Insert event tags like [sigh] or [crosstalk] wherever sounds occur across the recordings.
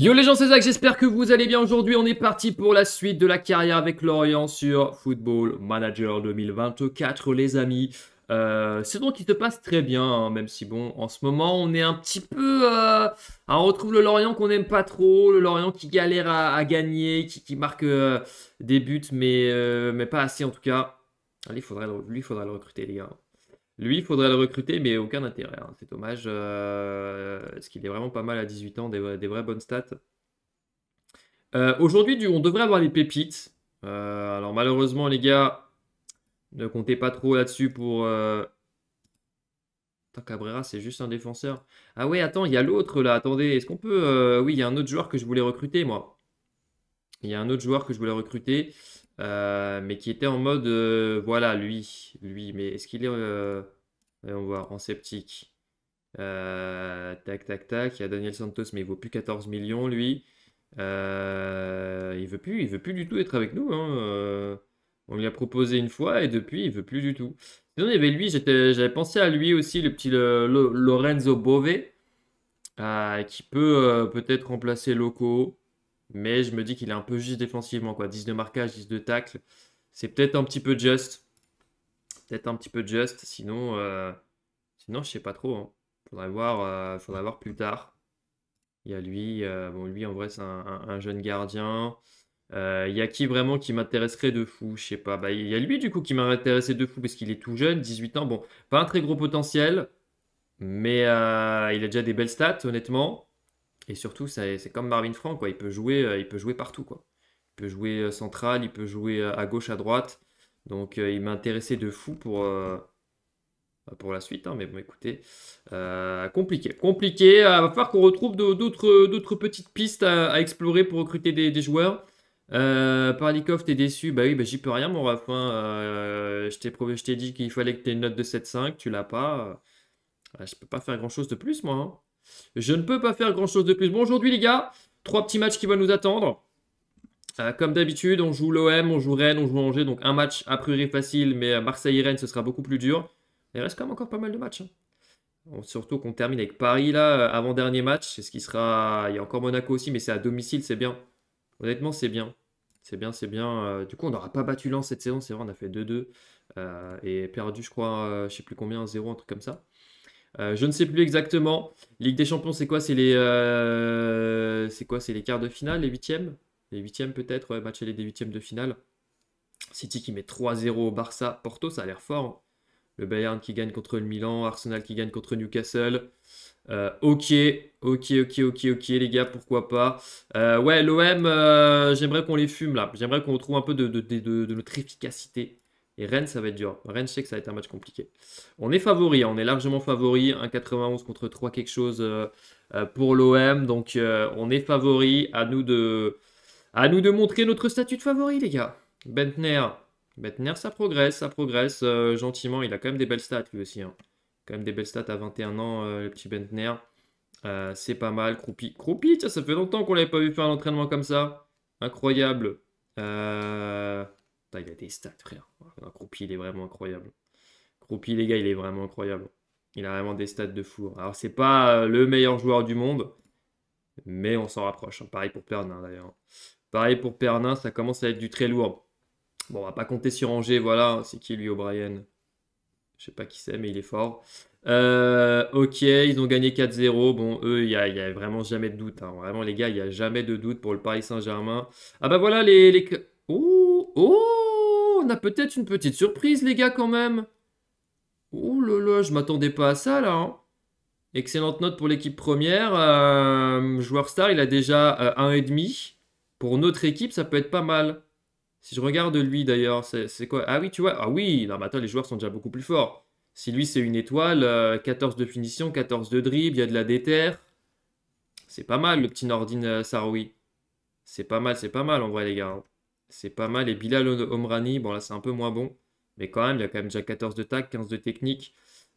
Yo les gens, c'est Zach, j'espère que vous allez bien. Aujourd'hui, on est parti pour la suite de la carrière avec Lorient sur Football Manager 2024, les amis. Euh, c'est donc qui te passe très bien, hein, même si bon, en ce moment, on est un petit peu... Euh, on retrouve le Lorient qu'on n'aime pas trop, le Lorient qui galère à, gagner, qui, marque euh, des buts, mais, mais pas assez en tout cas. Allez, faudrait, lui, il faudra le recruter, les gars. Lui, il faudrait le recruter, mais aucun intérêt. Hein. C'est dommage. Euh, parce qu'il est vraiment pas mal à 18 ans, des, vraies bonnes stats. Euh, aujourd'hui, on devrait avoir les pépites. Euh, alors malheureusement, les gars, ne comptez pas trop là-dessus pour. euh, Cabrera, c'est juste un défenseur. Ah ouais, attends, il y a l'autre là. Attendez, est-ce qu'on peut. Oui, il y a un autre joueur que je voulais recruter, moi. Il y a un autre joueur que je voulais recruter. Euh, mais qui était en mode euh, voilà, lui, lui, mais est-ce qu'il est. Euh, on voir, en sceptique. tac, tac, tac. Il y a Daniel Santos, mais il vaut plus 14 millions, lui. il veut plus, il veut plus du tout être avec nous. Hein. on lui a proposé une fois et depuis, il veut plus du tout. Sinon, il y avait lui, j'avais pensé à lui aussi, le petit Lorenzo Bove, qui peut peut-être remplacer Loco. Mais je me dis qu'il est un peu juste défensivement. Quoi. 10 de marquage, 10 de tacle. C'est peut-être un petit peu juste. Peut-être un petit peu juste. Sinon, euh... sinon je sais pas trop. Il hein. euh, Faudrait, voir, plus tard. Il y a lui. Euh, bon, lui, en vrai, c'est un, jeune gardien. Euh, il y a qui vraiment qui m'intéresserait de fou Je sais pas. Bah, il y a lui, du coup, qui m'intéresserait de fou parce qu'il est tout jeune, 18 ans. Bon, pas un très gros potentiel. Mais il a déjà des belles stats, honnêtement. Et surtout, c'est comme Marvin Franck, quoi. Il peut jouer, euh, il peut jouer partout, quoi. Il peut jouer euh, central, il peut jouer euh, à gauche, à droite. Donc, il m'intéressait de fou pour, pour la suite. Hein, mais bon, écoutez, compliqué. Compliqué. Il va falloir qu'on retrouve d'autres petites pistes à, explorer pour recruter des, joueurs. Parlikov, t'es déçu Bah oui, bah, j'y peux rien, mon ref. Hein. je t'ai dit qu'il fallait que t'aies une note de 7-5. Tu l'as pas. je peux pas faire grand chose de plus, moi. Hein. Je ne peux pas faire grand-chose de plus. Bon, aujourd'hui, les gars, trois petits matchs qui vont nous attendre. Euh, comme d'habitude, on joue l'OM, on joue Rennes, on joue Angers. Donc, un match a priori facile, mais euh, Marseille Rennes, ce sera beaucoup plus dur. Il reste quand même encore pas mal de matchs. Hein. surtout qu'on termine avec Paris, là, euh, avant-dernier match. C'est ce qui sera. Il y a encore Monaco aussi, mais c'est à domicile, c'est bien. Honnêtement, c'est bien. C'est bien, c'est bien. du coup, on n'aura pas battu l'an cette saison, c'est vrai, on a fait 2-2 et perdu, je crois, je je sais plus combien, 0, un truc comme ça. Euh, je ne sais plus exactement. Ligue des Champions, c'est quoi C'est les, euh, c'est quoi C'est les quarts de finale, les huitièmes, les huitièmes peut-être. Ouais, match aller des huitièmes de finale. City qui met 3-0 au Barça, Porto, ça a l'air fort. Hein. Le Bayern qui gagne contre le Milan, Arsenal qui gagne contre Newcastle. Euh, ok, ok, ok, ok, ok, les gars, pourquoi pas. ouais, l'OM, j'aimerais qu'on les fume là. J'aimerais qu'on retrouve un peu de notre efficacité. Et Rennes, ça va être dur. Rennes, je que ça va être un match compliqué. On est favori, hein. on est largement favori. 1,91 contre 3 quelque chose euh, euh, pour l'OM. Donc euh, on est favori. À nous de, à nous de montrer notre statut de favori, les gars. Bentner. Bentner, ça progresse, ça progresse gentiment. Il a quand même des belles stats, lui aussi. Hein. Quand même des belles stats à 21 ans, le petit Bentner. c'est pas mal. Croupi. Croupi, ça, fait longtemps qu'on ne l'avait pas vu faire un entraînement comme ça. Incroyable. Euh il a des stats, frère. Un Croupi, il est vraiment incroyable. Croupi, les gars, il est vraiment incroyable. Il a vraiment des stats de fou. Alors, c'est pas euh, le meilleur joueur du monde, mais on s'en rapproche. Hein. Pareil pour Pernin, d'ailleurs. Pareil pour Pernin, ça commence à être du très lourd. Bon, on va pas compter sur Angers, voilà. Hein. C'est qui lui, O'Brien Je sais pas qui c'est, mais il est fort. Euh, ok, ils ont gagné 4-0. Bon, eux, il n'y a, vraiment jamais de doute. Hein. Vraiment, les gars, il n'y a jamais de doute pour le Paris Saint-Germain. Ah bah voilà, les... Oh, on a peut-être une petite surprise, les gars, quand même. Oh là là, je m'attendais pas à ça, là. Hein. Excellente note pour l'équipe première. Euh, joueur star, il a déjà 1,5. Euh, un et demi. Pour notre équipe, ça peut être pas mal. Si je regarde lui d'ailleurs, c'est quoi Ah oui, tu vois, ah oui, là mais les joueurs sont déjà beaucoup plus forts. Si lui c'est une étoile, 14 euh, de finition, 14 de dribble, il y a de la déterre. C'est pas mal le petit Nordin Saroui. C'est pas mal, c'est pas mal en vrai les gars. Hein c'est pas mal. Et Bilal Omrani, bon là c'est un peu moins bon, mais quand même, il a quand même déjà 14 de tac, 15 de technique.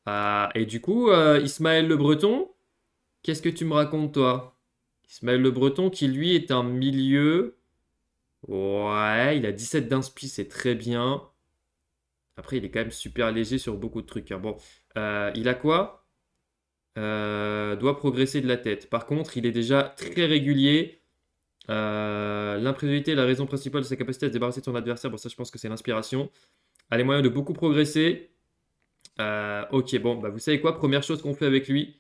Euh, et du coup, euh, Ismaël Le Breton, qu'est-ce que tu me racontes toi Ismaël Le Breton qui lui est un milieu. Ouais, il a 17 d'inspi, c'est très bien. Après, il est quand même super léger sur beaucoup de trucs. Hein. Bon, euh, il a quoi Doit progresser de la tête. Par contre, il est déjà très régulier euh, l'imprévisibilité la raison principale de sa capacité à se débarrasser de son adversaire. Bon, ça, je pense que c'est l'inspiration. A les moyens de beaucoup progresser. Euh, ok, bon, bah, vous savez quoi Première chose qu'on fait avec lui.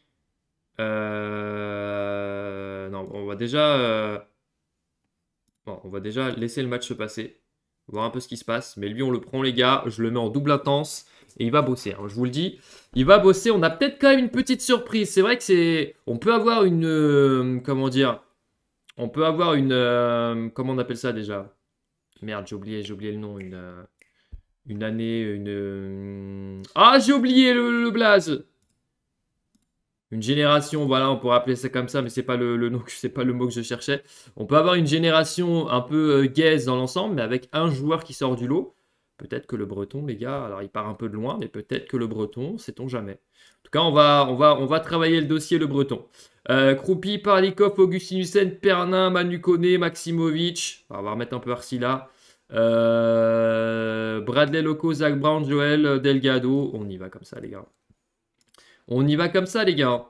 Euh, non, on va déjà. on va déjà laisser le match se passer. Voir un peu ce qui se passe. Mais lui, on le prend, les gars. Je le mets en double intense. Et il va bosser, hein. je vous le dis. Il va bosser. On a peut-être quand même une petite surprise. C'est vrai que c'est. On peut avoir une. comment dire on peut avoir une. Euh, comment on appelle ça déjà Merde, j'ai oublié, j'ai oublié le nom. Une, euh, une année, une. Euh, ah, j'ai oublié le, blaze Une génération, voilà, on pourrait appeler ça comme ça, mais c'est pas le, le nom, [laughs] c'est pas le mot que je cherchais. On peut avoir une génération un peu gaze dans l'ensemble, mais avec un joueur qui sort du lot. Peut-être que le breton, les gars, alors il part un peu de loin, mais peut-être que le breton, sait-on jamais. En tout cas, on va, on va, on va travailler le dossier le breton. Euh, Kroupi, Parlikov, Hussein, Pernin, Manukoné, Maximovic. on va remettre un peu Arsila. là. Euh, Bradley Loco, Zach Brown, Joel, Delgado. On y va comme ça, les gars. On y va comme ça, les gars.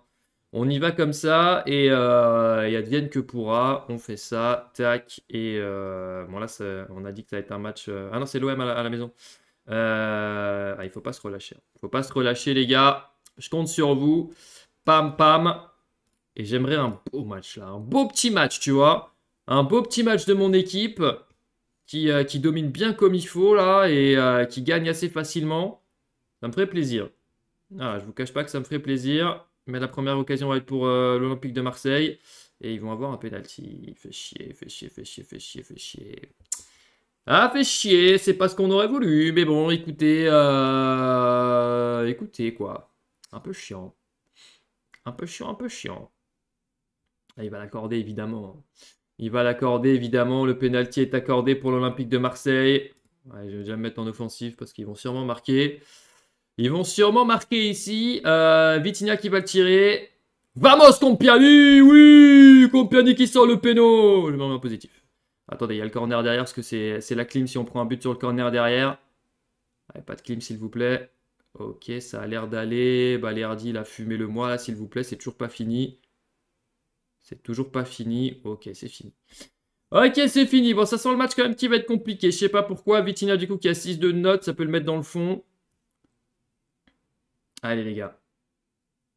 On y va comme ça et, euh, advienne que pourra. On fait ça, tac. Et euh, bon, là, on a dit que ça va être un match. Euh, ah non, c'est l'OM à, la maison. Il euh, ah, il faut pas se relâcher. Il hein. faut pas se relâcher, les gars. Je compte sur vous. Pam, pam. Et j'aimerais un beau match là. Un beau petit match, tu vois. Un beau petit match de mon équipe qui, qui domine bien comme il faut là et qui gagne assez facilement. Ça me ferait plaisir. Ah, je vous cache pas que ça me ferait plaisir. Mais la première occasion va être pour euh, l'Olympique de Marseille. Et ils vont avoir un pénalty. Fait chier, fait chier, fait chier, fait chier, fait chier. Ah, fait chier, c'est pas ce qu'on aurait voulu. Mais bon, écoutez, euh, écoutez quoi. Un peu chiant. Un peu chiant, un peu chiant. Ah, il va l'accorder évidemment. Il va l'accorder évidemment. Le pénalty est accordé pour l'Olympique de Marseille. je vais déjà me mettre en offensive parce qu'ils vont sûrement marquer. Ils vont sûrement marquer ici. Euh, Vitinha qui va le tirer. Vamos Compiani Oui Compiani qui sort le péno Le moment positif. Attendez, il y a le corner derrière parce que c'est la clim si on prend un but sur le corner derrière. pas de clim s'il vous plaît. Ok, ça a l'air d'aller. Balerdi, la a fumé le mois s'il vous plaît. C'est toujours pas fini. C'est toujours pas fini. Ok, c'est fini. Ok, c'est fini. Bon, ça sent le match quand même qui va être compliqué. Je sais pas pourquoi. Vitina, du coup, qui a 6 de notes, ça peut le mettre dans le fond. Allez les gars.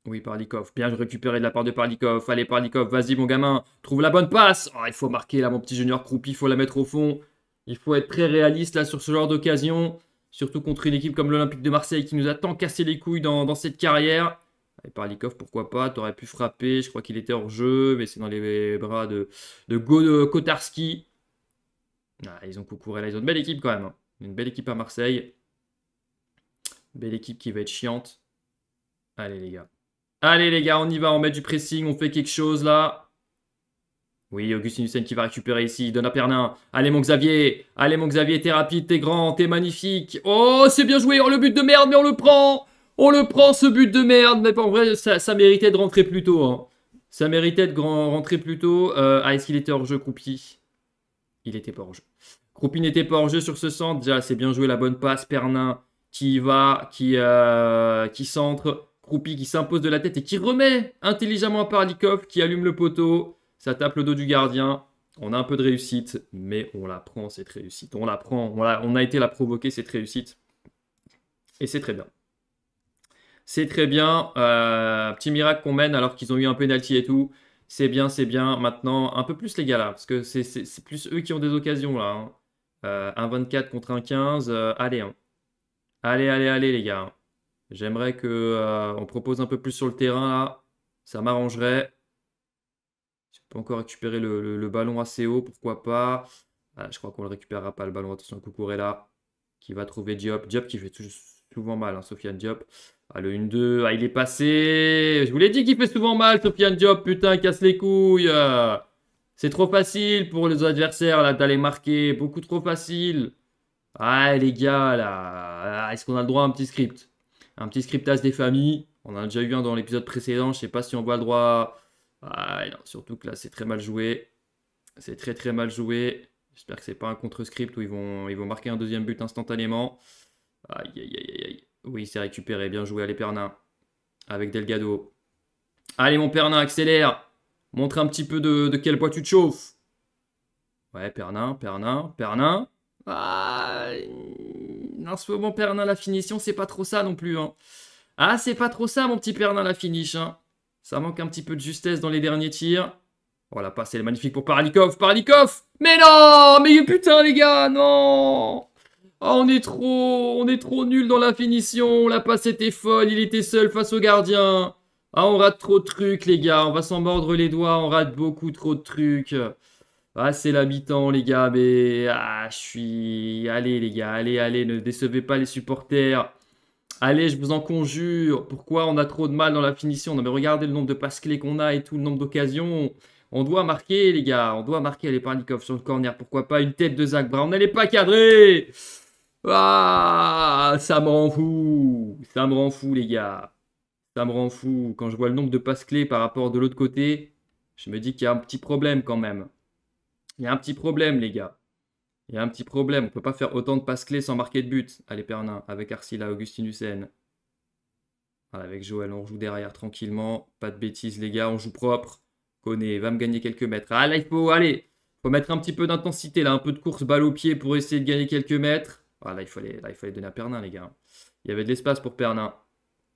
Oui, Parlikov. Bien récupéré de la part de Parlikov. Allez, Parlikov, vas-y mon gamin. Trouve la bonne passe. Oh, il faut marquer là, mon petit junior croupi. Il faut la mettre au fond. Il faut être très réaliste là sur ce genre d'occasion. Surtout contre une équipe comme l'Olympique de Marseille qui nous a tant cassé les couilles dans, cette carrière. Et Parlikov, pourquoi pas, t'aurais pu frapper. Je crois qu'il était hors jeu, mais c'est dans les bras de, de Kotarski. Ah, ils ont coucouré là, ils ont une belle équipe quand même. Hein. Une belle équipe à Marseille. belle équipe qui va être chiante. Allez, les gars. Allez, les gars, on y va. On met du pressing. On fait quelque chose, là. Oui, Augustin Hussein qui va récupérer ici. Il donne à Pernin. Allez, mon Xavier. Allez, mon Xavier. T'es rapide, t'es grand, t'es magnifique. Oh, c'est bien joué. Oh, le but de merde, mais on le prend. On le prend, ce but de merde. Mais en vrai, ça, méritait de rentrer plus tôt. Hein. Ça méritait de rentrer plus tôt. Euh, ah, est-ce qu'il était hors jeu, Croupi Il était pas hors jeu. Croupi n'était pas hors jeu sur ce centre. Déjà, c'est bien joué la bonne passe. Pernin qui va, qui, euh, qui centre. Croupi qui s'impose de la tête et qui remet intelligemment à Parlikov qui allume le poteau. Ça tape le dos du gardien. On a un peu de réussite, mais on la prend cette réussite. On la prend. On a, on a été la provoquer cette réussite. Et c'est très bien. C'est très bien. Euh, petit miracle qu'on mène alors qu'ils ont eu un penalty et tout. C'est bien, c'est bien. Maintenant, un peu plus les gars là, parce que c'est plus eux qui ont des occasions là. Hein. Euh, un 24 contre un 15. Euh, allez, hein. allez, allez, allez les gars. Hein. J'aimerais qu'on euh, propose un peu plus sur le terrain là. Ça m'arrangerait. Je peux encore récupérer le, ballon assez haut, pourquoi pas. je crois qu'on ne le récupérera pas le ballon. Attention, là. qui va trouver Diop. Diop qui fait souvent mal, hein, Sofiane Diop. Ah, le 1-2, ah, il est passé. Je vous l'ai dit qu'il fait souvent mal, Sofiane Diop. Putain, casse les couilles. C'est trop facile pour les adversaires là d'aller marquer. Beaucoup trop facile. Ah, les gars, là. Ah, est-ce qu'on a le droit à un petit script un petit scriptage des familles. On en a déjà eu un dans l'épisode précédent. Je ne sais pas si on voit le droit. surtout que là, c'est très mal joué. C'est très très mal joué. J'espère que c'est pas un contre-script où ils vont, ils vont marquer un deuxième but instantanément. Aïe, aïe, aïe, aïe. Oui, c'est récupéré. Bien joué, allez, Pernin. Avec Delgado. Allez, mon Pernin, accélère. Montre un petit peu de, de quel bois tu te chauffes. Ouais, Pernin, Pernin, Pernin. Ah, en ce moment, Pernin, la finition, c'est pas trop ça non plus. Hein. Ah, c'est pas trop ça, mon petit Pernin, la finish. Hein. Ça manque un petit peu de justesse dans les derniers tirs. Oh, la passe, elle est magnifique pour Paralikov. Paralikov Mais non Mais putain, les gars, non oh, on est trop, on est trop nul dans la finition. La passe était folle. Il était seul face au gardien. Ah, on rate trop de trucs, les gars. On va s'en mordre les doigts. On rate beaucoup trop de trucs. Ah, c'est l'habitant, les gars, mais ah, je suis. Allez, les gars, allez, allez, ne décevez pas les supporters. Allez, je vous en conjure. Pourquoi on a trop de mal dans la finition Non, mais regardez le nombre de passes clés qu'on a et tout, le nombre d'occasions. On doit marquer, les gars. On doit marquer. les Parnikov sur le corner. Pourquoi pas une tête de Zach Brown On n'est pas cadrer Ah Ça me rend fou Ça me rend fou, les gars. Ça me rend fou. Quand je vois le nombre de passes clés par rapport de l'autre côté, je me dis qu'il y a un petit problème quand même. Il y a un petit problème, les gars. Il y a un petit problème. On ne peut pas faire autant de passes clés sans marquer de but. Allez, Pernin, avec Arsila, Augustine Hussein. Voilà, avec Joël, on joue derrière tranquillement. Pas de bêtises, les gars. On joue propre. Connaît, va me gagner quelques mètres. Ah, là, il faut, allez, faut mettre un petit peu d'intensité, là, un peu de course, balle au pied pour essayer de gagner quelques mètres. Voilà, il fallait, là, il fallait donner à Pernin, les gars. Il y avait de l'espace pour Pernin.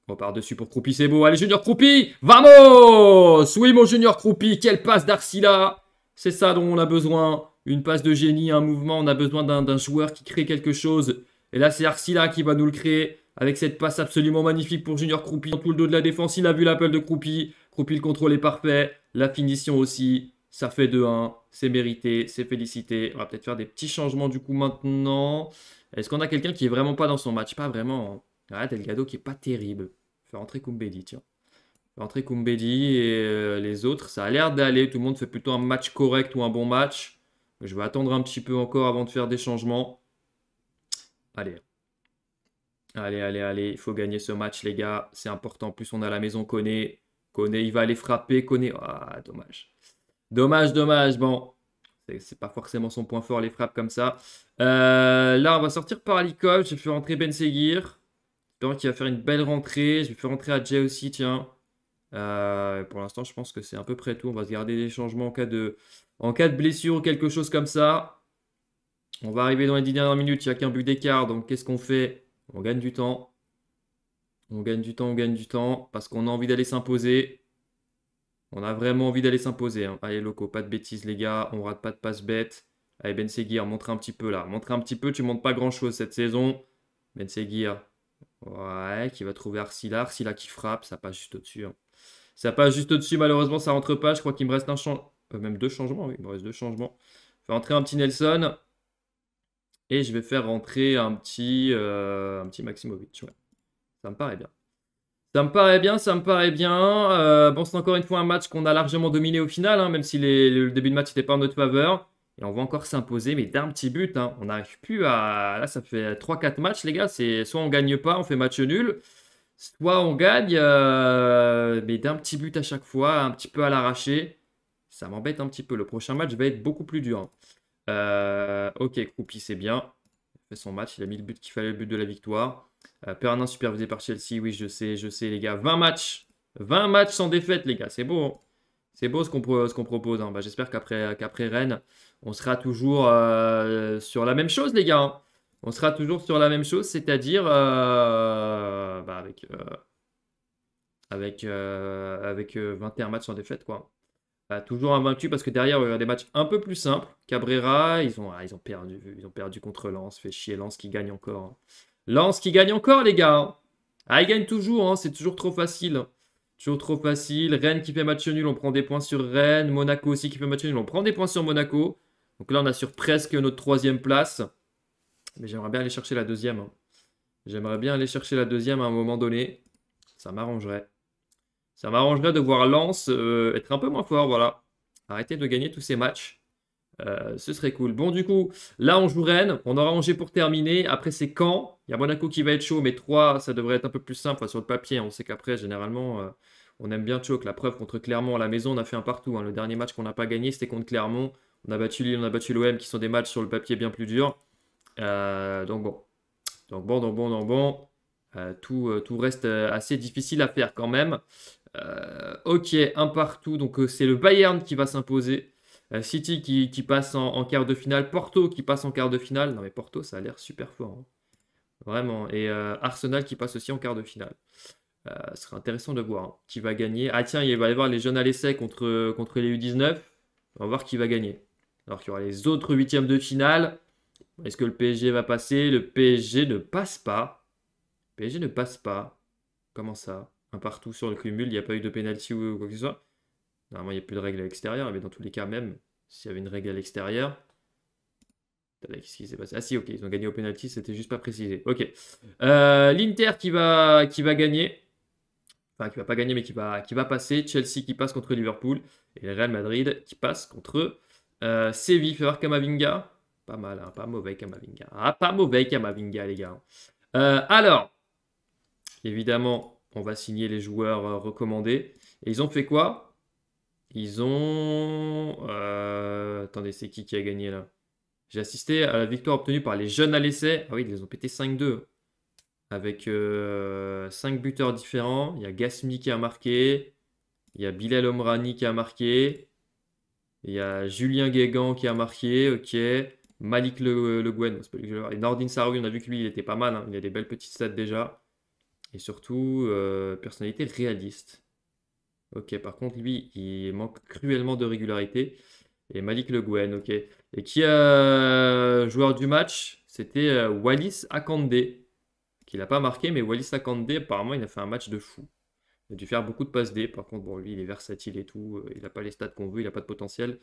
On part dessus pour Croupi, c'est beau. Allez, Junior Croupi, vamos Oui, mon Junior Croupi, quelle passe d'Arsila c'est ça dont on a besoin. Une passe de génie, un mouvement. On a besoin d'un joueur qui crée quelque chose. Et là, c'est Arcila qui va nous le créer. Avec cette passe absolument magnifique pour Junior Croupi. Dans tout le dos de la défense, il a vu l'appel de Croupi. Croupi, le contrôle est parfait. La finition aussi. Ça fait 2-1. C'est mérité. C'est félicité. On va peut-être faire des petits changements du coup maintenant. Est-ce qu'on a quelqu'un qui est vraiment pas dans son match Pas vraiment. Hein. Ah, Delgado qui est pas terrible. Faire entrer Koumbedi tiens rentrer Kumbedi et euh, les autres. Ça a l'air d'aller. Tout le monde fait plutôt un match correct ou un bon match. Je vais attendre un petit peu encore avant de faire des changements. Allez. Allez, allez, allez. Il faut gagner ce match, les gars. C'est important. En plus, on a la maison connaît Koné, il va aller frapper. Koné. Ah, dommage. Dommage, dommage. Bon. C'est pas forcément son point fort, les frappes comme ça. Euh, là, on va sortir par Alikov. J'ai fait rentrer Ben Seguir. J'espère qu'il va faire une belle rentrée. Je vais faire rentrer Adjay aussi, tiens. Euh, pour l'instant, je pense que c'est à peu près tout. On va se garder des changements en cas de, en cas de blessure ou quelque chose comme ça. On va arriver dans les 10 dernières minutes. Il n'y a qu'un but d'écart. Donc, qu'est-ce qu'on fait On gagne du temps. On gagne du temps, on gagne du temps. Parce qu'on a envie d'aller s'imposer. On a vraiment envie d'aller s'imposer. Hein. Allez, locaux, pas de bêtises, les gars. On rate pas de passe bête. Allez, Ben montre un petit peu là. Montre un petit peu. Tu montes pas grand-chose cette saison. Ben Ouais, qui va trouver Arsila. Arsila qui frappe. Ça passe juste au-dessus. Hein. Ça passe juste au-dessus, malheureusement, ça rentre pas. Je crois qu'il me reste un changement. Euh, même deux changements, oui, il me reste deux changements. Je vais rentrer un petit Nelson. Et je vais faire rentrer un petit, euh, un petit Maximovic. Ça me paraît bien. Ça me paraît bien, ça me paraît bien. Euh, bon, c'est encore une fois un match qu'on a largement dominé au final, hein, même si le début de match n'était pas en notre faveur. Et on va encore s'imposer, mais d'un petit but. Hein. On n'arrive plus à. Là, ça fait 3-4 matchs, les gars. C'est soit on gagne pas, on fait match nul Soit on gagne, euh, mais d'un petit but à chaque fois, un petit peu à l'arraché. Ça m'embête un petit peu. Le prochain match va être beaucoup plus dur. Euh, ok, Kroupi, c'est bien. Il fait son match. Il a mis le but qu'il fallait, le but de la victoire. Euh, Pernin supervisé par Chelsea. Oui, je sais, je sais, les gars. 20 matchs. 20 matchs sans défaite, les gars. C'est beau. Hein. c'est beau ce qu'on propose. Hein. Bah, j'espère qu'après qu'après Rennes, on sera toujours euh, sur la même chose, les gars. Hein. On sera toujours sur la même chose, c'est-à-dire avec, euh, avec, euh, avec 21 euh, matchs en défaite. Quoi. Bah, toujours invaincu parce que derrière, il y a des matchs un peu plus simples. Cabrera, ils ont, ah, ils ont, perdu, ils ont perdu contre Lens. Fait chier, Lens qui gagne encore. Hein. Lens qui gagne encore, les gars. Hein. Ah, ils gagnent toujours, hein, c'est toujours trop facile. Toujours trop facile. Rennes qui fait match nul, on prend des points sur Rennes. Monaco aussi qui fait match nul, on prend des points sur Monaco. Donc là, on sur presque notre troisième place. Mais j'aimerais bien aller chercher la deuxième. J'aimerais bien aller chercher la deuxième à un moment donné. Ça m'arrangerait. Ça m'arrangerait de voir Lance euh, être un peu moins fort, voilà. Arrêter de gagner tous ces matchs. Euh, ce serait cool. Bon, du coup, là, on joue Rennes. On aura rangé pour terminer. Après, c'est quand Il y a Monaco qui va être chaud, mais 3, ça devrait être un peu plus simple. sur le papier, on sait qu'après, généralement, euh, on aime bien choc. La preuve, contre Clermont à la maison, on a fait un partout. Hein. Le dernier match qu'on n'a pas gagné, c'était contre Clermont. On a battu Lille, on a battu l'OM, qui sont des matchs sur le papier bien plus durs. donc, bon, donc bon, bon, bon, bon. Euh, tout, euh, tout, reste euh, assez difficile à faire quand même. ok, un partout. Donc c'est le Bayern qui va s'imposer. City qui, passe en, quart de finale. Porto qui passe en quart de finale. Non mais Porto, ça a l'air super fort. Hein. Vraiment. Et Arsenal qui passe aussi en quart de finale. ce sera intéressant de voir hein, qui va gagner. Ah tiens, il va y avoir les jeunes à l'essai contre, contre les U19. On va voir qui va gagner. Alors qu'il y aura les autres huitièmes de finale. Est-ce que le PSG va passer Le PSG ne passe pas. Le PSG ne passe pas. Comment ça Un partout sur le cumul, il n'y a pas eu de pénalty ou quoi que ce soit. Normalement, il n'y a plus de règle à l'extérieur, mais dans tous les cas, même s'il y avait une règle à l'extérieur. Qu'est-ce passé Ah si, ok, ils ont gagné au pénalty, c'était juste pas précisé. Ok. Euh, L'Inter qui va, qui va gagner. Enfin, qui va pas gagner, mais qui va, qui va passer. Chelsea qui passe contre Liverpool. Et le Real Madrid qui passe contre euh, Séville. Faut voir pas mal, hein, pas mauvais Kamavinga. Ah, pas mauvais Kamavinga, les gars. Euh, alors, évidemment, on va signer les joueurs euh, recommandés. Et ils ont fait quoi Ils ont... Euh, attendez, c'est qui qui a gagné là J'ai assisté à la victoire obtenue par les jeunes à l'essai. Ah oui, ils les ont pété 5-2. Avec 5 buteurs différents. Il y a Gasmi qui a marqué. Il y a Bilal Omrani qui a marqué. Il y a Julien Guégan qui a marqué. Ok. Malik Le, le Gwen, et Nordin on a vu que lui, il était pas mal, hein. il a des belles petites stats déjà. Et surtout, euh, personnalité réaliste. Ok, par contre, lui, il manque cruellement de régularité. Et Malik Le Gwen, ok. Et qui a euh, joueur du match C'était euh, Wallis Akande, qui l'a pas marqué, mais Wallis Akande, apparemment, il a fait un match de fou. Il a dû faire beaucoup de passes D. Par contre, bon, lui, il est versatile et tout. Euh, il n'a pas les stats qu'on veut, il n'a pas de potentiel.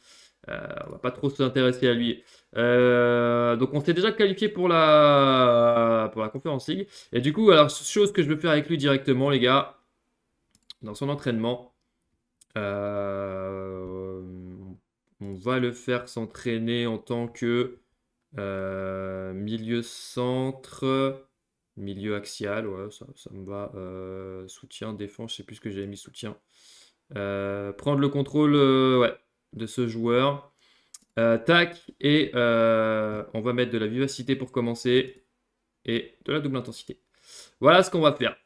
Euh, on va pas trop s'intéresser à lui. Euh, donc, on s'est déjà qualifié pour la, pour la Conférence League. Et du coup, alors, chose que je veux faire avec lui directement, les gars, dans son entraînement, euh, on va le faire s'entraîner en tant que milieu centre. Milieu axial, ouais, ça, me va. Euh, soutien, défense, je sais plus ce que j'avais mis, soutien. Euh, prendre le contrôle euh, de ce joueur. tac, et on va mettre de la vivacité pour commencer et de la double intensité. Voilà ce qu'on va faire.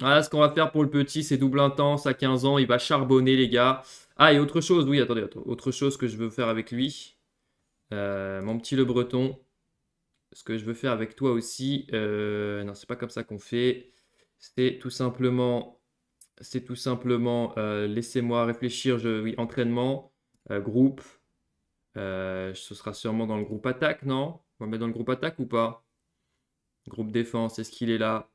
Voilà ce qu'on va faire pour le petit, c'est double intense à 15 ans, il va charbonner les gars. Ah et autre chose, oui attendez, attendez autre chose que je veux faire avec lui. mon petit le breton, ce que je veux faire avec toi aussi, euh, non, c'est pas comme ça qu'on fait. C'est tout simplement, c'est tout simplement, euh, laissez-moi réfléchir. Je, oui, entraînement, euh, groupe. Euh, ce sera sûrement dans le groupe attaque, non On va mettre dans le groupe attaque ou pas Groupe défense, est-ce qu'il est là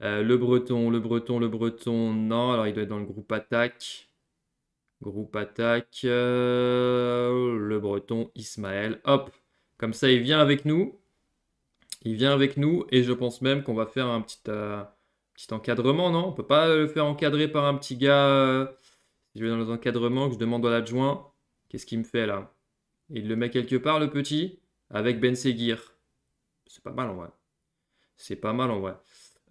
Le breton, le breton, le breton, non. Alors il doit être dans le groupe attaque. Groupe attaque, le breton, Ismaël. Hop, comme ça il vient avec nous. Il vient avec nous et je pense même qu'on va faire un petit, euh, petit encadrement, non On peut pas le faire encadrer par un petit gars. Euh, je vais dans les que je demande à l'adjoint, qu'est-ce qu'il me fait là Il le met quelque part, le petit, avec Ben Seguir. C'est pas mal en vrai. C'est pas mal en vrai.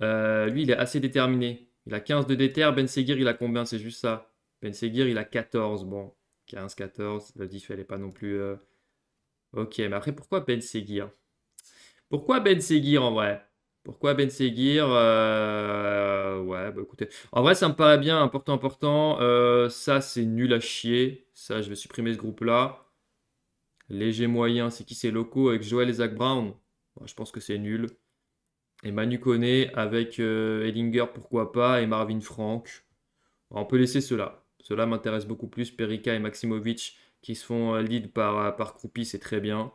Euh, lui, il est assez déterminé. Il a 15 de déter. Ben Seguir, il a combien C'est juste ça. Ben Seguir, il a 14. Bon, 15, 14. La diff, elle n'est pas non plus. Ok, mais après, pourquoi Ben Seguir pourquoi Ben Seguir en vrai Pourquoi Ben Seguir euh, Ouais, bah écoutez. En vrai, ça me paraît bien, important, important. Euh, ça, c'est nul à chier. Ça, je vais supprimer ce groupe-là. Léger moyen, c'est qui C'est locaux avec Joël et Zach Brown. je pense que c'est nul. Et Manu Kone avec euh, pourquoi pas, et Marvin Frank. On peut laisser cela. Cela m'intéresse beaucoup plus. Perica et Maximovic qui se font euh, lead par, par c'est très bien.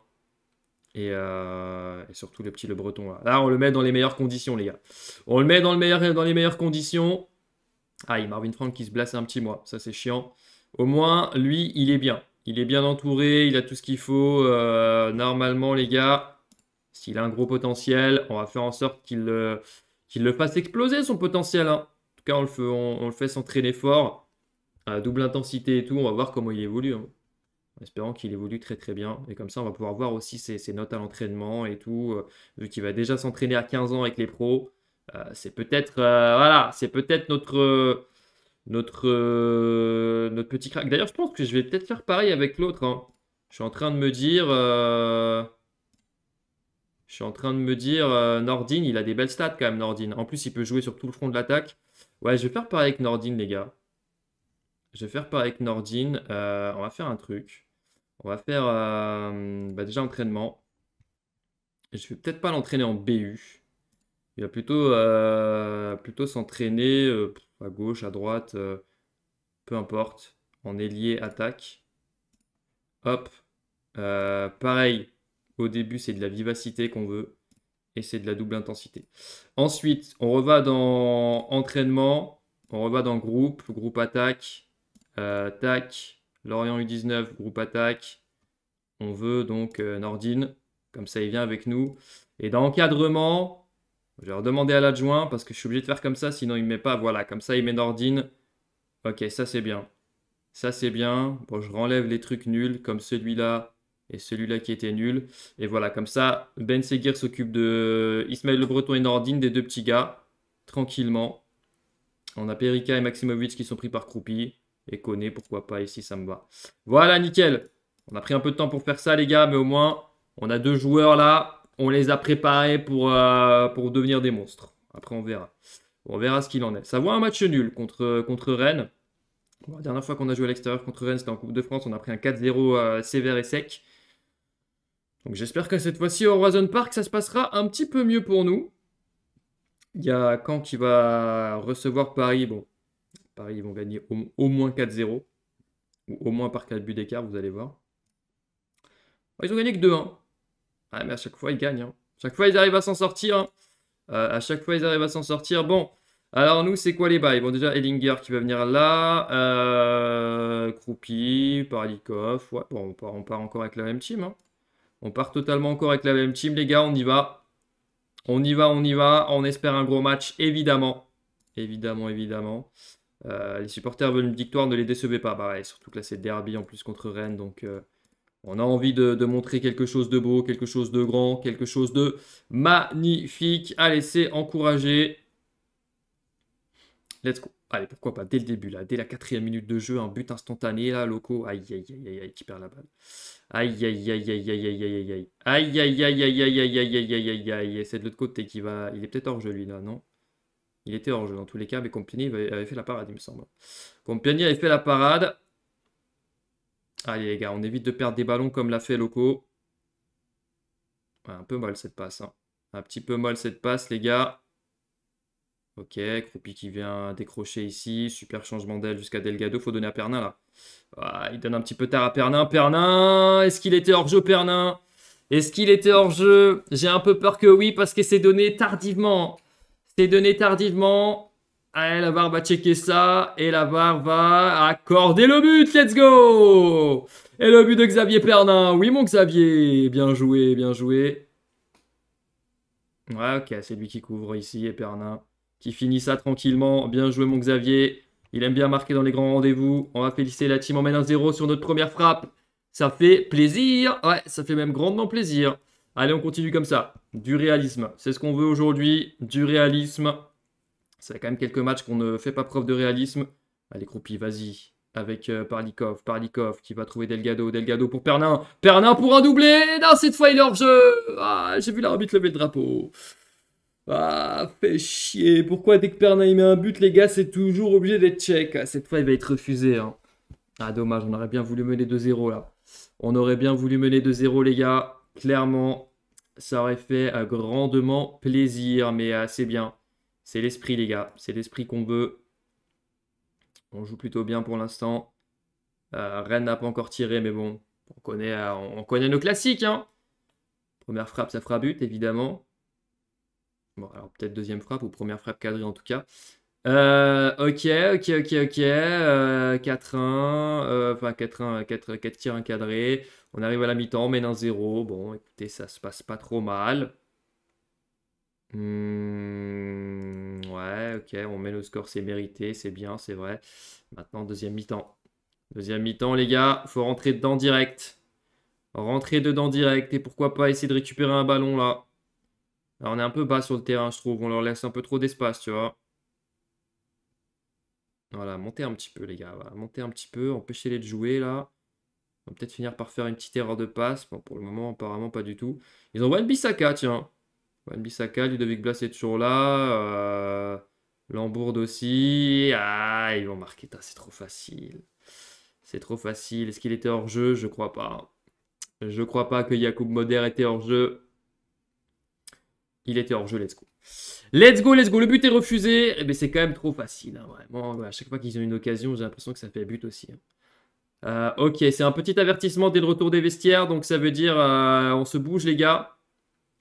Euh, et, surtout le petit Le Breton. Là. là. on le met dans les meilleures conditions, les gars. On le met dans, le meilleur, dans les meilleures conditions. Aïe, ah, Marvin Frank qui se blesse un petit mois. Ça, c'est chiant. Au moins, lui, il est bien. Il est bien entouré. Il a tout ce qu'il faut. Euh, normalement, les gars, s'il a un gros potentiel, on va faire en sorte qu'il euh, le fasse exploser, son potentiel. Hein. En tout cas, on le fait, on, le fait s'entraîner fort. À double intensité et tout. On va voir comment il évolue. Hein en espérant qu'il évolue très très bien. Et comme ça, on va pouvoir voir aussi ses, notes à l'entraînement et tout. Euh, vu qu'il va déjà s'entraîner à 15 ans avec les pros, euh, c'est peut-être euh, voilà, c'est peut-être notre notre notre petit crack. D'ailleurs, je pense que je vais peut-être faire pareil avec l'autre. Hein. Je suis en train de me dire, je suis en train de me dire, Nordin, il a des belles stats quand même, Nordin. En plus, il peut jouer sur tout le front de l'attaque. Ouais, je vais faire pareil avec Nordin, les gars. Je vais faire pareil avec Nordin. on va faire un truc. On va faire euh, bah, déjà entraînement. Je vais peut-être pas l'entraîner en BU. Il va plutôt, euh, plutôt s'entraîner euh, à gauche, à droite, peu importe, en ailier, attaque. Hop. pareil, au début, c'est de la vivacité qu'on veut et c'est de la double intensité. Ensuite, on revoit dans entraînement, on revoit dans groupe, groupe attaque, tac, Lorient U19, groupe attaque. On veut donc euh, Nordine, comme ça il vient avec nous. Et dans encadrement, je vais redemander à l'adjoint parce que je suis obligé de faire comme ça, sinon il ne met pas. Voilà, comme ça il met Nordine. Ok, ça c'est bien. Ça c'est bien. Bon, je renlève les trucs nuls comme celui-là et celui-là qui était nul. Et voilà, comme ça, Ben Seguir s'occupe de Ismaël Le Breton et Nordine, des deux petits gars, tranquillement. On a Perica et Maximovic qui sont pris par Croupi. Et connaît, pourquoi pas, ici, ça me va. Voilà, nickel. On a pris un peu de temps pour faire ça, les gars, mais au moins, on a deux joueurs là. On les a préparés pour, euh, pour devenir des monstres. Après, on verra. On verra ce qu'il en est. Ça voit un match nul contre, contre Rennes. la dernière fois qu'on a joué à l'extérieur contre Rennes, c'était en Coupe de France. On a pris un 4-0 euh, sévère et sec. Donc j'espère que cette fois-ci au Horizon Park, ça se passera un petit peu mieux pour nous. Il y a quand qui va recevoir Paris. Bon, Paris, ils vont gagner au, moins 4-0, ou au moins par 4 buts d'écart, vous allez voir. Ils ont gagné que 2 Ah, mais à chaque fois, ils gagnent. Hein. chaque fois, ils arrivent à s'en sortir. Hein. Euh, à chaque fois, ils arrivent à s'en sortir. Bon, alors nous, c'est quoi les bails Bon, déjà, Ellinger qui va venir là. Euh, Kroupi, Paralikov. Ouais, bon, on part, encore avec la même team. Hein. On part totalement encore avec la même team, les gars. On y va. On y va, on y va. On espère un gros match, évidemment. Évidemment, évidemment les supporters veulent une victoire, ne les décevez pas. surtout que là, c'est derby en plus contre Rennes. Donc, on a envie de, montrer quelque chose de beau, quelque chose de grand, quelque chose de magnifique. Allez, c'est encouragé. Let's go. Allez, pourquoi pas, dès le début, là, dès la quatrième minute de jeu, un but instantané, là, locaux. Aïe, aïe, aïe, aïe, aïe, qui perd la balle. Aïe, aïe, aïe, aïe, aïe, aïe, aïe, aïe, aïe, aïe, aïe, aïe, aïe, aïe, aïe, aïe, aïe, aïe, aïe, c'est de l'autre côté qui va. Il est peut-être hors jeu, lui, là, non il était hors jeu dans tous les cas, mais Compiègne avait fait la parade, il me semble. Compiègne avait fait la parade. Allez les gars, on évite de perdre des ballons comme l'a fait Loco. un peu mal cette passe. Hein. Un petit peu mal cette passe, les gars. Ok, Croupi qui vient décrocher ici. Super changement d'aile jusqu'à Delgado. Faut donner à Pernin là. il donne un petit peu tard à Pernin. Pernin, est-ce qu'il était hors jeu, Pernin Est-ce qu'il était hors jeu J'ai un peu peur que oui, parce qu'il s'est donné tardivement. C'est donné tardivement. Allez, la barre va checker ça. Et la barre va accorder le but. Let's go Et le but de Xavier Pernin. Oui, mon Xavier. Bien joué, bien joué. Ouais, ok, c'est lui qui couvre ici. Et Pernin qui finit ça tranquillement. Bien joué, mon Xavier. Il aime bien marquer dans les grands rendez-vous. On va féliciter la team. On mène 1-0 sur notre première frappe. Ça fait plaisir. Ouais, ça fait même grandement plaisir. Allez, on continue comme ça. Du réalisme. C'est ce qu'on veut aujourd'hui. Du réalisme. Ça quand même quelques matchs qu'on ne fait pas preuve de réalisme. Allez, Croupi, vas-y. Avec euh, Parlikov. Parlikov qui va trouver Delgado. Delgado pour Pernin. Pernin pour un doublé. Non, cette fois, il est hors jeu. Ah, J'ai vu l'arbitre lever le drapeau. Ah, fait chier. Pourquoi dès que Pernin met un but, les gars, c'est toujours obligé d'être check. Ah, cette fois, il va être refusé. Hein. Ah, dommage. On aurait bien voulu mener 2-0 là. On aurait bien voulu mener 2-0, les gars. Clairement, ça aurait fait euh, grandement plaisir, mais assez euh, bien. C'est l'esprit, les gars. C'est l'esprit qu'on veut. On joue plutôt bien pour l'instant. Euh, Rennes n'a pas encore tiré, mais bon, on connaît, on connaît nos classiques. Hein. première frappe, ça fera but, évidemment. Bon, alors peut-être deuxième frappe ou première frappe cadrée en tout cas. Euh, ok, ok, ok, ok. 4-1, euh, euh, enfin 4-1, 4, 4 tirs encadrés. On arrive à la mi-temps, on mène un 0 Bon, écoutez, ça se passe pas trop mal. Hmm, ouais, ok, on mène au score, c'est mérité, c'est bien, c'est vrai. Maintenant, deuxième mi-temps. Deuxième mi-temps, les gars, faut rentrer dedans direct. Rentrer dedans direct et pourquoi pas essayer de récupérer un ballon là. Alors, on est un peu bas sur le terrain, je trouve. On leur laisse un peu trop d'espace, tu vois. Voilà, montez un petit peu, les gars. Voilà, montez un petit peu, empêchez-les de jouer là. On va peut-être finir par faire une petite erreur de passe. Bon, pour le moment, apparemment, pas du tout. Ils ont Wan Bissaka, tiens. Wan Bissaka, Ludovic Blas est toujours là. Euh, Lambourde aussi. Ah, ils vont marquer. C'est trop facile. C'est trop facile. Est-ce qu'il était hors jeu Je crois pas. Je crois pas que Yacoub Moder était hors jeu. Il était hors jeu, let's go. Let's go, let's go. Le but est refusé. Et eh bien c'est quand même trop facile. Hein, vraiment, à chaque fois qu'ils ont une occasion, j'ai l'impression que ça fait but aussi. Hein. Euh, ok, c'est un petit avertissement dès le retour des vestiaires. Donc ça veut dire euh, on se bouge, les gars.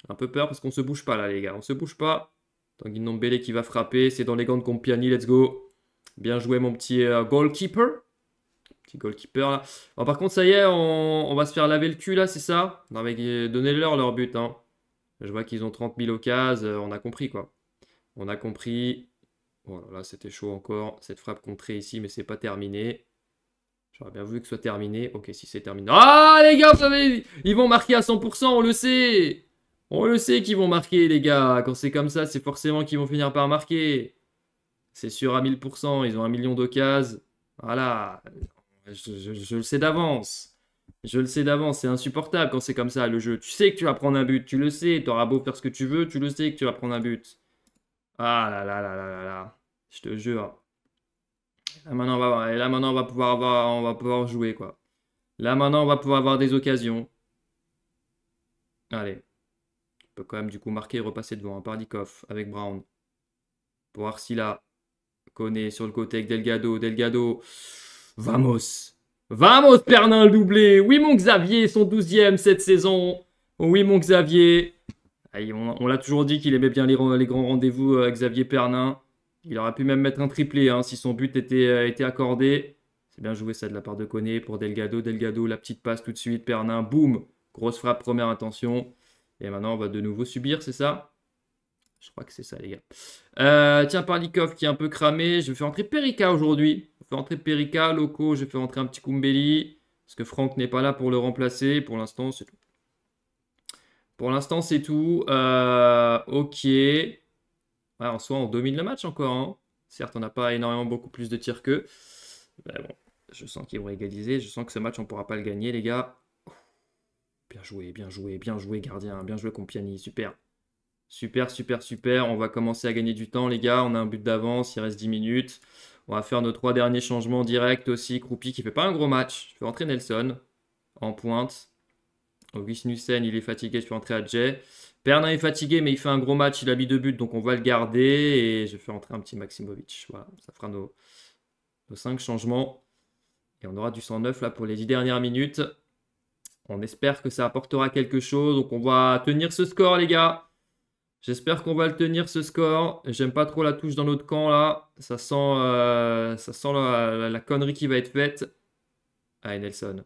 Un peu peur parce qu'on se bouge pas là, les gars. On se bouge pas. Tanguy Nombele qui va frapper. C'est dans les gants de Compiani. Let's go. Bien joué, mon petit euh, goalkeeper. Petit goalkeeper là. par contre, ça y est, on, va se faire laver le cul là, c'est ça Non, mais donnez-leur leur but. Hein. Je vois qu'ils ont 30 000 occasions, on a compris quoi. On a compris. Voilà, là c'était chaud encore. Cette frappe contrée ici, mais c'est pas terminé. J'aurais bien voulu que ce soit terminé. Ok, si c'est terminé. Ah les gars, vous savez, ils vont marquer à 100%, on le sait. On le sait qu'ils vont marquer les gars. Quand c'est comme ça, c'est forcément qu'ils vont finir par marquer. C'est sûr à 1000%, ils ont un million d'occasions. Voilà. je le sais d'avance. Je le sais d'avance, c'est insupportable quand c'est comme ça le jeu. Tu sais que tu vas prendre un but, tu le sais, tu auras beau faire ce que tu veux, tu le sais que tu vas prendre un but. Ah là là là là là là, je te jure. Là maintenant, on va, et là maintenant on va pouvoir avoir, on va pouvoir jouer quoi. Là maintenant on va pouvoir avoir des occasions. Allez, Tu peux quand même du coup marquer et repasser devant un hein, avec Brown. Pour voir si la connaît sur le côté avec Delgado, Delgado, vamos. Vamos, Pernin doublé. Oui, mon Xavier, son 12 cette saison. Oui, mon Xavier. On, l'a toujours dit qu'il aimait bien les, grands rendez-vous, euh, Xavier Pernin. Il aurait pu même mettre un triplé hein, si son but euh, était, accordé. C'est bien joué ça de la part de Koné pour Delgado. Delgado, la petite passe tout de suite. Pernin, boum. Grosse frappe, première intention. Et maintenant, on va de nouveau subir, c'est ça Je crois que c'est ça, les gars. Euh, tiens, Parlikov qui est un peu cramé. Je vais faire entrer Perica aujourd'hui. Je fais rentrer Perica, Loco, je fait rentrer un petit Kumbeli. Parce que Franck n'est pas là pour le remplacer. Pour l'instant, c'est tout. Pour l'instant, c'est tout. Euh, ok. en soi, on domine le match encore. Hein. Certes, on n'a pas énormément beaucoup plus de tirs qu'eux. Mais bon, je sens qu'ils vont égaliser. Je sens que ce match, on ne pourra pas le gagner, les gars. Bien joué, bien joué, bien joué, gardien. Bien joué, Compiani. Super. Super, super, super. On va commencer à gagner du temps, les gars. On a un but d'avance. Il reste 10 minutes. On va faire nos trois derniers changements directs aussi. Croupi qui fait pas un gros match. Je vais entrer Nelson en pointe. August Nussen, il est fatigué. Je fais entrer Adjay. Pernin est fatigué, mais il fait un gros match. Il a mis deux buts, donc on va le garder. Et je fais entrer un petit Maximovic. Voilà, ça fera nos, nos cinq changements. Et on aura du 109 là pour les dix dernières minutes. On espère que ça apportera quelque chose. Donc on va tenir ce score, les gars. J'espère qu'on va le tenir ce score. J'aime pas trop la touche dans l'autre camp là. Ça sent, euh, ça sent la, connerie qui va être faite. Allez Nelson.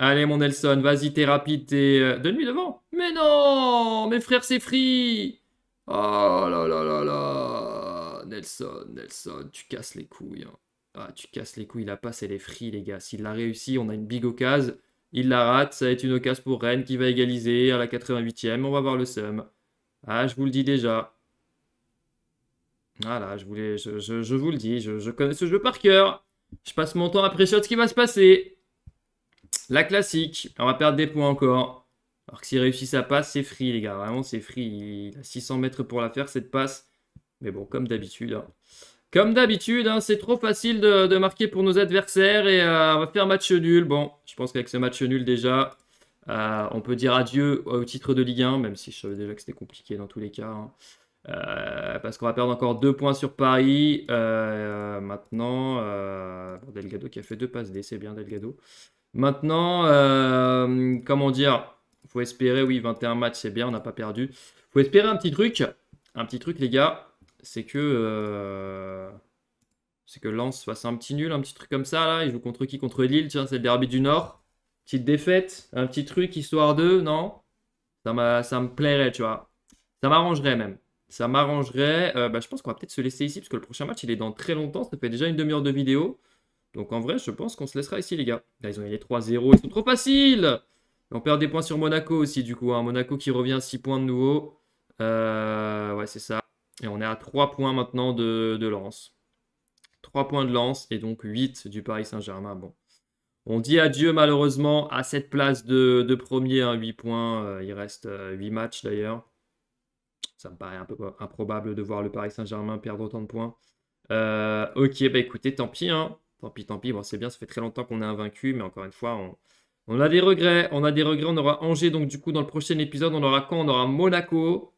Allez mon Nelson, vas-y, t'es rapide, t'es... Euh, donne-lui devant. Mais non Mes frères, c'est free Oh là là là là Nelson, Nelson, tu casses les couilles. Hein. Ah, tu casses les couilles, la passe, elle est free, les gars. S'il l'a réussi, on a une big occasion. Il la rate, ça va être une occasion pour Rennes qui va égaliser à la 88e. On va voir le seum. Ah, je vous le dis déjà. Voilà, je, voulais, je, vous le dis, je, connais ce jeu par cœur. Je passe mon temps à préciser ce qui va se passer. La classique, on va perdre des points encore. Alors que s'il réussit sa passe, c'est free, les gars. Vraiment, c'est free. Il a 600 mètres pour la faire, cette passe. Mais bon, comme d'habitude. Hein. Comme d'habitude, hein, c'est trop facile de, marquer pour nos adversaires. Et euh, on va faire match nul. Bon, je pense qu'avec ce match nul déjà, euh, on peut dire adieu au titre de Ligue 1, même si je savais déjà que c'était compliqué dans tous les cas. Hein. Euh, parce qu'on va perdre encore deux points sur Paris. Euh, maintenant, Delgado qui a fait deux passes D, c'est bien Delgado. Maintenant, comment dire Faut espérer, oui, 21 matchs, c'est bien, on n'a pas perdu. Faut espérer un petit truc, un petit truc, les gars, c'est que c'est que Lens fasse un petit nul, un petit truc comme ça là. Il joue contre qui Contre Lille, tiens, c'est le derby du Nord petite défaite, un petit truc, histoire de, non ça, ça me plairait, tu vois. Ça m'arrangerait même. Ça m'arrangerait. Euh, bah, je pense qu'on va peut-être se laisser ici parce que le prochain match, il est dans très longtemps. Ça fait déjà une demi-heure de vidéo. Donc en vrai, je pense qu'on se laissera ici, les gars. Là, ils ont les 3-0. Ils sont trop faciles. on perd des points sur Monaco aussi, du coup. Hein. Monaco qui revient à 6 points de nouveau. Euh, ouais, c'est ça. Et on est à 3 points maintenant de, de lance. 3 points de lance et donc 8 du Paris Saint-Germain. Bon. On dit adieu malheureusement à cette place de, premier, 8 hein, points. Euh, il reste 8 euh, matchs d'ailleurs. Ça me paraît un peu improbable de voir le Paris Saint-Germain perdre autant de points. Euh, ok, bah écoutez, tant pis, hein. Tant pis, tant pis. Bon, c'est bien, ça fait très longtemps qu'on est invaincu, mais encore une fois, on, a des regrets. On a des regrets. On aura Angers, donc du coup, dans le prochain épisode, on aura quand On aura Monaco,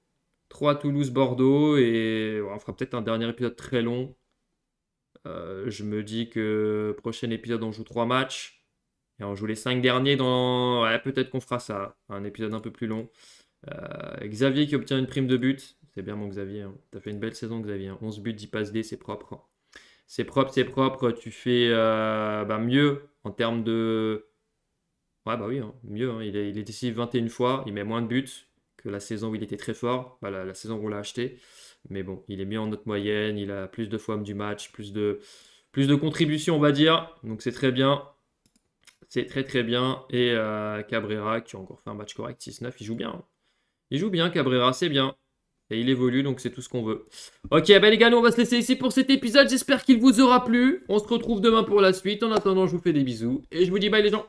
3 Toulouse, Bordeaux, et on fera peut-être un dernier épisode très long. je me dis que prochain épisode, on joue 3 matchs. Et on joue les 5 derniers dans. Ouais, peut-être qu'on fera ça, un épisode un peu plus long. Euh, Xavier qui obtient une prime de but. C'est bien mon Xavier. tu hein. T'as fait une belle saison, Xavier. 11 hein. buts, 10 passes D, c'est propre. C'est propre, c'est propre. Tu fais euh, bah, mieux en termes de. Ouais, bah oui, hein. mieux. Il, est, il décisif 21 fois. Il met moins de buts que la saison où il était très fort. Bah, la, saison où on l'a acheté. Mais bon, il est mieux en note moyenne. Il a plus de fois du match, plus de, plus de contributions, on va dire. Donc c'est très bien. C'est très très bien. Et euh, Cabrera qui a encore fait un match correct, 6-9, il joue bien. Il joue bien Cabrera, c'est bien. Et il évolue, donc c'est tout ce qu'on veut. Ok, bah, les gars, nous on va se laisser ici pour cet épisode. J'espère qu'il vous aura plu. On se retrouve demain pour la suite. En attendant, je vous fais des bisous. Et je vous dis bye les gens.